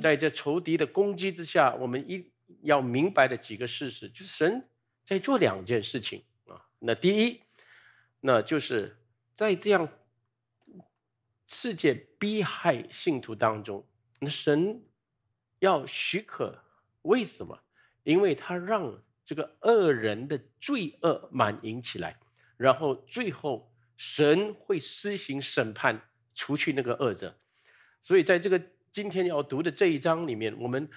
在这仇敌的攻击之下，我们一要明白的几个事实，就是神在做两件事情啊。那第一，那就是在这样世界逼害信徒当中，那神要许可，为什么？因为他让这个恶人的罪恶满盈起来，然后最后。神会施行审判，除去那个恶者，所以在这个今天要读的这一章里面，我们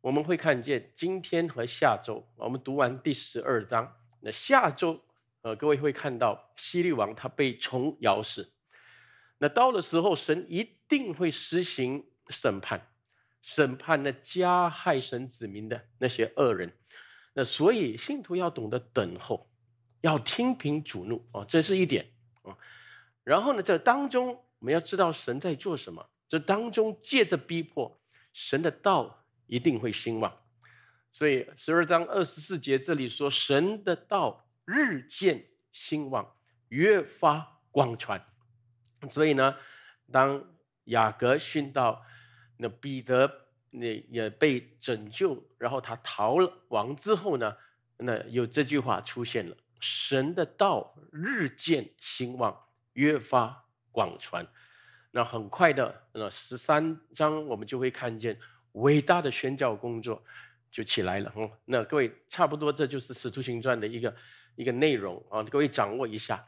我们会看见今天和下周，我们读完第十二章，那下周呃，各位会看到希律王他被虫咬死，那到了时候，神一定会施行审判，审判那加害神子民的那些恶人，那所以信徒要懂得等候，要听凭主怒啊，这是一点。然后呢，这当中我们要知道神在做什么。这当中借着逼迫，神的道一定会兴旺。所以十二章二十四节这里说：“神的道日渐兴旺，越发广传。”所以呢，当雅各殉道，那彼得那也被拯救，然后他逃亡之后呢，那有这句话出现了：“神的道日渐兴旺。”越发广传，那很快的，那十三章我们就会看见伟大的宣教工作就起来了。嗯，那各位差不多这就是《使徒行传》的一个一个内容啊，各位掌握一下。